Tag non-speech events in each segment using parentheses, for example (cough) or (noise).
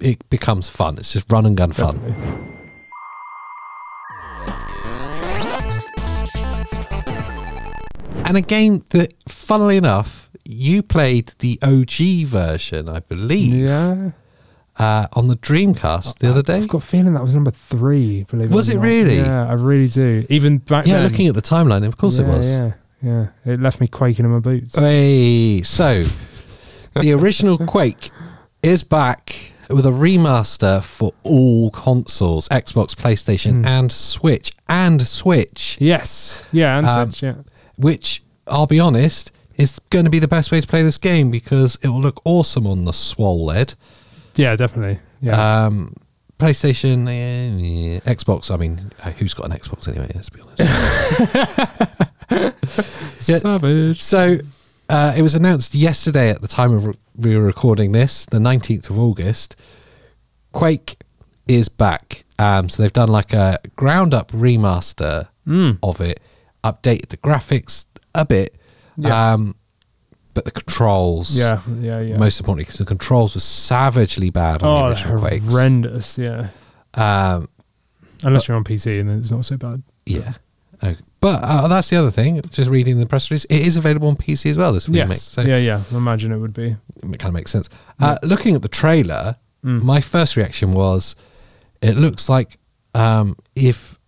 it becomes fun. It's just run and gun fun. Definitely. And a game that, funnily enough, you played the OG version, I believe. Yeah. Uh, on the Dreamcast the I, other day. I've got a feeling that was number three. Believe was it, it really? Yeah, I really do. Even back yeah, then, looking at the timeline, of course yeah, it was. Yeah, yeah. It left me quaking in my boots. Hey, so the original (laughs) Quake is back with a remaster for all consoles Xbox, PlayStation, mm. and Switch. And Switch. Yes. Yeah, and um, Switch, yeah. Which, I'll be honest, is going to be the best way to play this game because it will look awesome on the Swole LED. Yeah, definitely. Yeah. Um, PlayStation, yeah, yeah. Xbox. I mean, uh, who's got an Xbox anyway? Let's be honest. (laughs) yeah. Savage. So uh, it was announced yesterday at the time of re we were recording this, the 19th of August. Quake is back. Um, so they've done like a ground up remaster mm. of it, updated the graphics a bit. Yeah. Um, but the controls, yeah, yeah, yeah. Most importantly, because the controls were savagely bad on oh, the original Quake. horrendous, yeah. Um, Unless but, you're on PC, and then it's not so bad. Yeah, but. But uh, that's the other thing. Just reading the press release, it is available on PC as well. This remake, yes. so yeah, yeah. I imagine it would be. It kind of makes sense. Uh, looking at the trailer, mm. my first reaction was, it looks like um, if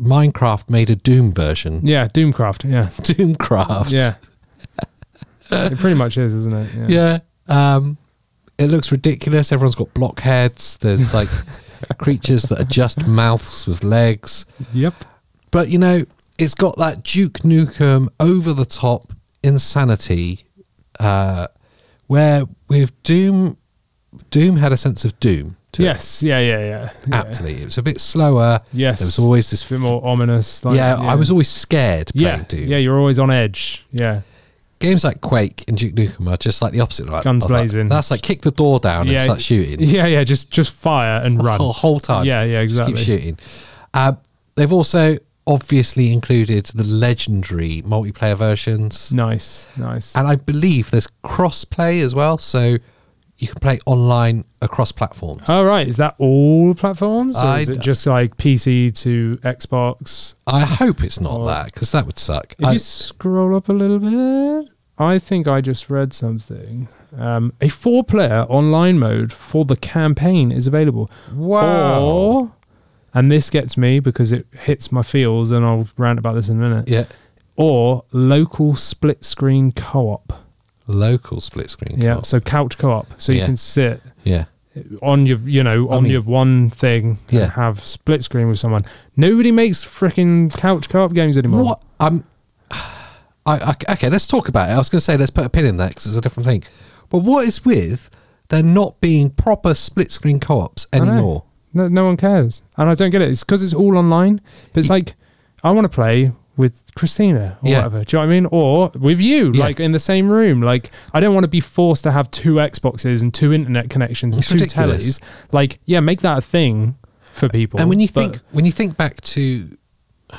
Minecraft made a Doom version. Yeah, Doomcraft. Yeah, (laughs) Doomcraft. Yeah, it pretty much is, isn't it? Yeah. yeah um, it looks ridiculous. Everyone's got blockheads. There's like (laughs) creatures that are just mouths with legs. Yep. But you know, it's got that Duke Nukem over the top insanity, uh, where with Doom, Doom had a sense of doom. To yes, it. yeah, yeah, yeah. Aptly, yeah. it was a bit slower. Yes, there was always this a bit more ominous. Like, yeah, yeah, I was always scared yeah, Doom. Yeah, you're always on edge. Yeah. Games like Quake and Duke Nukem are just like the opposite. Like, Guns blazing. That. That's like kick the door down yeah, and start shooting. Yeah, yeah, just just fire and run the whole time. Yeah, yeah, exactly. Just keep shooting. Uh, they've also obviously included the legendary multiplayer versions. Nice, nice. And I believe there's crossplay as well, so you can play online across platforms. All right, is that all platforms, or I is it just like PC to Xbox? I hope it's not or, that because that would suck. If I, you scroll up a little bit, I think I just read something. Um, a four-player online mode for the campaign is available. Wow. Or and this gets me because it hits my feels, and I'll rant about this in a minute. Yeah. Or local split screen co op. Local split screen. Yeah. Co-op. So couch co op. So yeah. you can sit. Yeah. On your, you know, on I mean, your one thing, yeah. have split screen with someone. Nobody makes freaking couch co-op games anymore. What? I'm, (sighs) I, I, okay, let's talk about it. I was going to say let's put a pin in that because it's a different thing. But what is with there not being proper split screen co-ops anymore? No, no one cares, and I don't get it. It's because it's all online. But it's like I want to play with Christina or yeah. whatever. Do you know what I mean? Or with you, yeah. like in the same room. Like I don't want to be forced to have two Xboxes and two internet connections it's and two ridiculous. tellies. Like yeah, make that a thing for people. And when you think when you think back to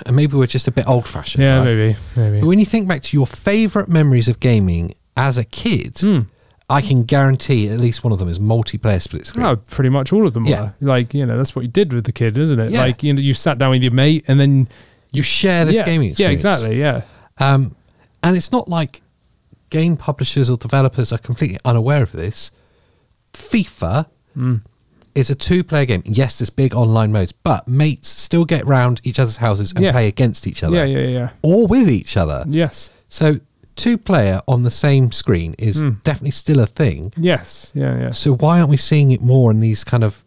and maybe we're just a bit old fashioned. Yeah, right? maybe, maybe. But when you think back to your favorite memories of gaming as a kid, mm. I can guarantee at least one of them is multiplayer split screen. Oh, pretty much all of them yeah. Were. Like, you know, that's what you did with the kid, isn't it? Yeah. Like, you know, you sat down with your mate and then you share this yeah, gaming experience. Yeah, exactly. Yeah. Um, and it's not like game publishers or developers are completely unaware of this. FIFA mm. is a two player game. Yes, there's big online modes, but mates still get round each other's houses and yeah. play against each other. Yeah, yeah, yeah. Or with each other. Yes. So two player on the same screen is mm. definitely still a thing. Yes. Yeah. Yeah. So why aren't we seeing it more in these kind of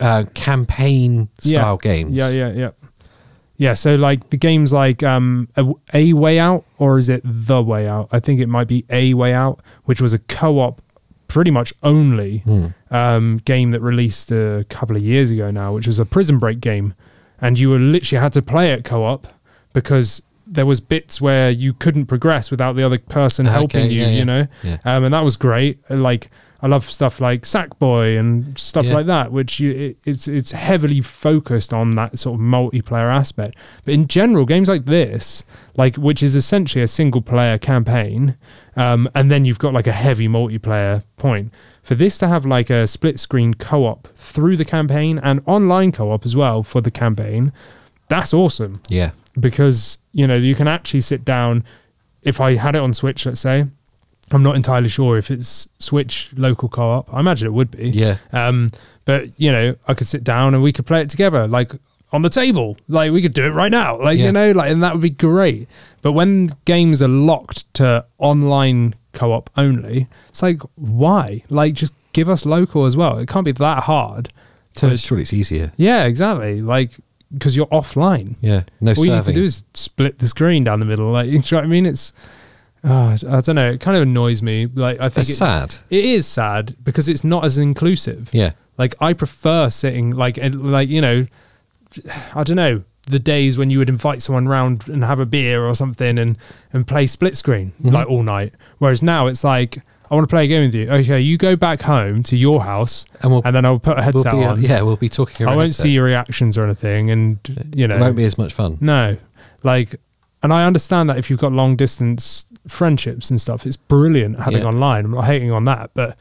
uh, campaign style yeah. games? Yeah. Yeah. Yeah. Yeah, so like the games like um, a, a Way Out, or is it The Way Out? I think it might be A Way Out, which was a co op pretty much only mm. um, game that released a couple of years ago now, which was a prison break game. And you were literally had to play it co op because there was bits where you couldn't progress without the other person okay, helping you, yeah, you know, yeah. um, and that was great. Like I love stuff like Sackboy and stuff like that, which you, it, it's it's heavily focused on that sort of multiplayer aspect. But in general, games like this, like which is essentially a single player campaign, um, and then you've got like a heavy multiplayer point. For this to have like a split screen co op through the campaign and online co op as well for the campaign, that's awesome. Yeah because you know you can actually sit down. If I had it on Switch, let's say, I'm not entirely sure if it's Switch local co-op. I imagine it would be. Yeah. Um, but you know, I could sit down and we could play it together, like on the table. Like we could do it right now. Like yeah. you know, like and that would be great. But when games are locked to online co-op only, it's like why? Like just give us local as well. It can't be that hard. To, oh, it's really it's easier. Yeah, exactly. Like because you're offline. Yeah, no. All serving. you need to do is split the screen down the middle. Like, (laughs) you know what I mean? It's ah, I don't know. It kind of annoys me. Like, I think it's it, sad. It is sad because it's not as inclusive. Yeah. Like, I prefer sitting like like you know, I don't know the days when you would invite someone round and have a beer or something and and play split screen mm -hmm. like all night. Whereas now it's like I want to play a game with you. Okay, you go back home to your house, and, we'll, and then I'll put a headset we'll be, uh, on. Yeah, we'll be talking. I won't see your reactions or anything, and you know, it won't be as much fun. No, like, and I understand that if you've got long distance friendships and stuff, it's brilliant having yeah. online. I'm not hating on that, but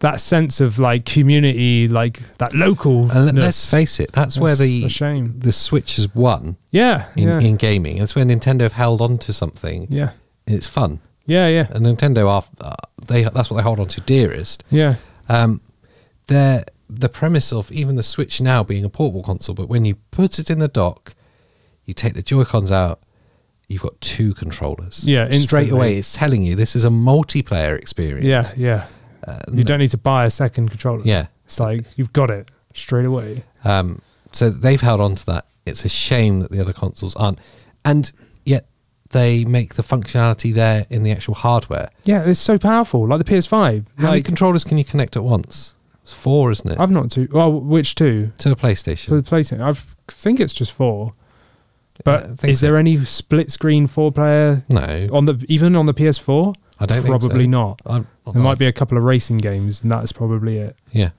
that sense of like community, like that local. And let's face it, that's, that's where the shame. the Switch has won. Yeah in, yeah, in gaming. That's where Nintendo have held on to something. Yeah, it's fun. Yeah, yeah. And Nintendo are uh, they that's what they hold on to dearest. Yeah. Um, they're the premise of even the Switch now being a portable console, but when you put it in the dock, you take the Joy Cons out, you've got two controllers. Yeah, instantly. straight away it's telling you this is a multiplayer experience. Yeah, yeah. Uh, you don't need to buy a second controller. Yeah, it's like you've got it straight away. Um, so they've held on to that. It's a shame that the other consoles aren't. And they make the functionality there in the actual hardware. Yeah, it's so powerful. Like the PS5. How like, many controllers can you connect at once? It's four, isn't it? I've not two. Well, which two? To a PlayStation. To the PlayStation. I think it's just four. But is so. there any split screen four player? No. On the even on the PS4, I don't probably so. not. I'm, I'm, there might be a couple of racing games, and that's probably it. Yeah,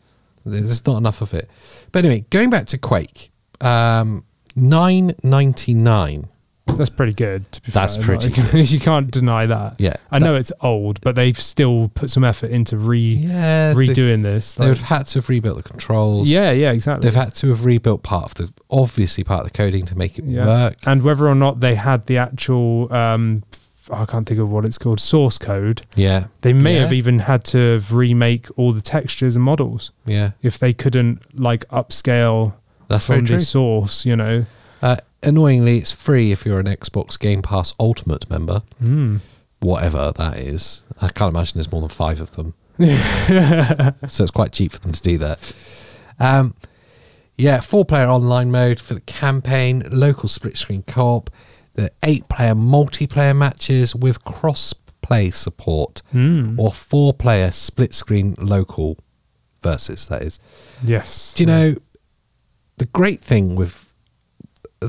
there's not enough of it. But anyway, going back to Quake, um, nine ninety nine that's pretty good. To be That's fair. pretty. Like, good. (laughs) you can't deny that. Yeah, I that, know it's old, but they've still put some effort into re yeah, redoing they, this. Like, they've had to have rebuilt the controls. Yeah, yeah, exactly. They've had to have rebuilt part of the obviously part of the coding to make it yeah. work. And whether or not they had the actual um, I can't think of what it's called, source code. Yeah. They may yeah. have even had to remake all the textures and models. Yeah. If they couldn't like upscale That's from the source, you know. Uh, annoyingly, it's free if you're an Xbox Game Pass Ultimate member. Mm. Whatever that is. I can't imagine there's more than five of them. (laughs) so it's quite cheap for them to do that. Um, yeah, four player online mode for the campaign, local split screen co op, the eight player multiplayer matches with cross play support, mm. or four player split screen local versus, that is. Yes. Do you yeah. know, the great thing with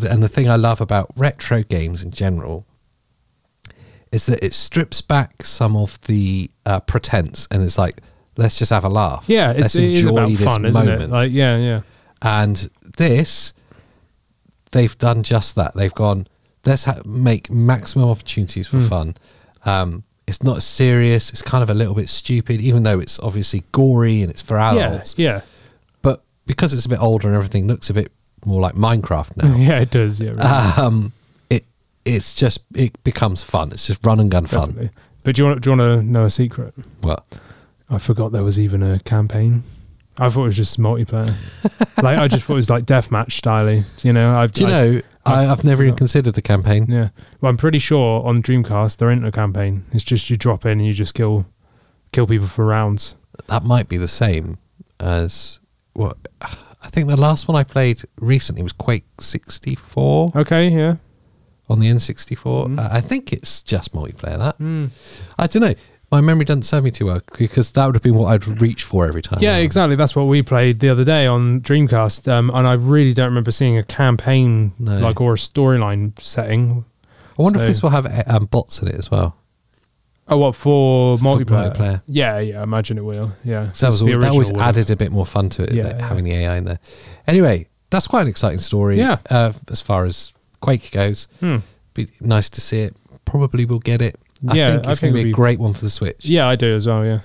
and the thing I love about retro games in general is that it strips back some of the uh, pretense and it's like let's just have a laugh. Yeah, it's, it is about fun, moment. isn't it? Like yeah, yeah. And this, they've done just that. They've gone let's make maximum opportunities for mm. fun. Um, it's not serious. It's kind of a little bit stupid, even though it's obviously gory and it's for adults. Yeah, yeah. But because it's a bit older and everything looks a bit more like Minecraft now. (laughs) yeah, it does. Yeah, um, it it's just it becomes fun. It's just run and gun Definitely. fun. But do you want do you want to know a secret? What? I forgot there was even a campaign. I thought it was just multiplayer. (laughs) like I just thought it was like deathmatch styley. You know, I've, do you i know I, have never even considered the campaign. Yeah, well, I'm pretty sure on Dreamcast there ain't a campaign. It's just you drop in and you just kill kill people for rounds. That might be the same as what I think the last one I played recently was Quake 64. Okay, yeah. On the N64. Mm. Mm-hmm. Uh, I think it's just multiplayer, that. Mm. I don't know. My memory doesn't serve me too well because that would have been what I'd reach for every time. Yeah, exactly. That's what we played the other day on Dreamcast. Um, and I really don't remember seeing a campaign no. like or a storyline setting. I wonder so. if this will have eh, um, bots in it as well. Oh, what for multiplayer? multiplayer. Yeah, yeah. I imagine it will. Yeah. So that was that always added a bit more fun to it, yeah, like, yeah, having the AI in there. Anyway, that's quite an exciting story. Yeah. Uh, as far as Quake goes, hmm. be nice to see it. Probably will get it. I yeah, think it's going to be a great one for the Switch. Yeah, I do as well. Yeah.